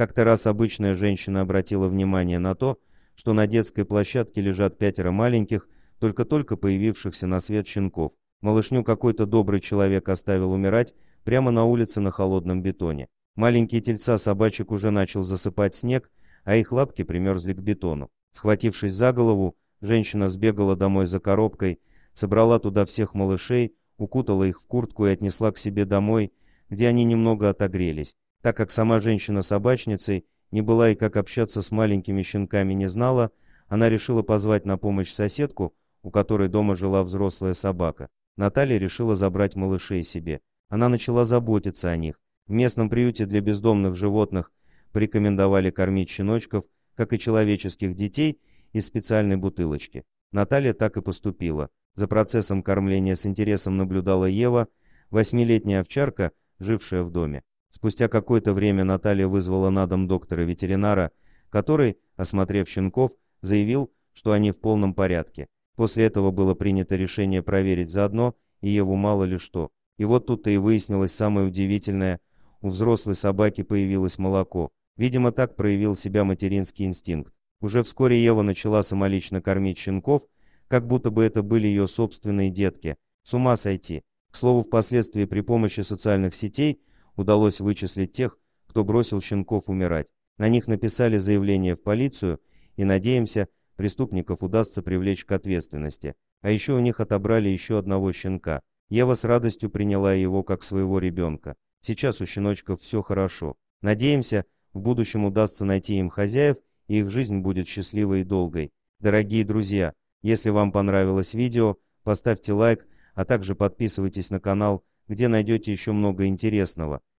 Как-то раз обычная женщина обратила внимание на то, что на детской площадке лежат пятеро маленьких, только-только появившихся на свет щенков. Малышню какой-то добрый человек оставил умирать прямо на улице на холодном бетоне. Маленькие тельца собачек уже начал засыпать снег, а их лапки примерзли к бетону. Схватившись за голову, женщина сбегала домой за коробкой, собрала туда всех малышей, укутала их в куртку и отнесла к себе домой, где они немного отогрелись. Так как сама женщина собачницей не была и как общаться с маленькими щенками не знала, она решила позвать на помощь соседку, у которой дома жила взрослая собака. Наталья решила забрать малышей себе. Она начала заботиться о них. В местном приюте для бездомных животных порекомендовали кормить щеночков, как и человеческих детей, из специальной бутылочки. Наталья так и поступила. За процессом кормления с интересом наблюдала Ева, восьмилетняя овчарка, жившая в доме. Спустя какое-то время Наталья вызвала на дом доктора-ветеринара, который, осмотрев щенков, заявил, что они в полном порядке. После этого было принято решение проверить заодно и Еву мало ли что. И вот тут-то и выяснилось самое удивительное. У взрослой собаки появилось молоко. Видимо, так проявил себя материнский инстинкт. Уже вскоре Ева начала самолично кормить щенков, как будто бы это были ее собственные детки. С ума сойти. К слову, впоследствии при помощи социальных сетей – удалось вычислить тех, кто бросил щенков умирать. На них написали заявление в полицию, и, надеемся, преступников удастся привлечь к ответственности. А еще у них отобрали еще одного щенка. Ева с радостью приняла его как своего ребенка. Сейчас у щеночков все хорошо. Надеемся, в будущем удастся найти им хозяев, и их жизнь будет счастливой и долгой. Дорогие друзья, если вам понравилось видео, поставьте лайк, а также подписывайтесь на канал, где найдете еще много интересного.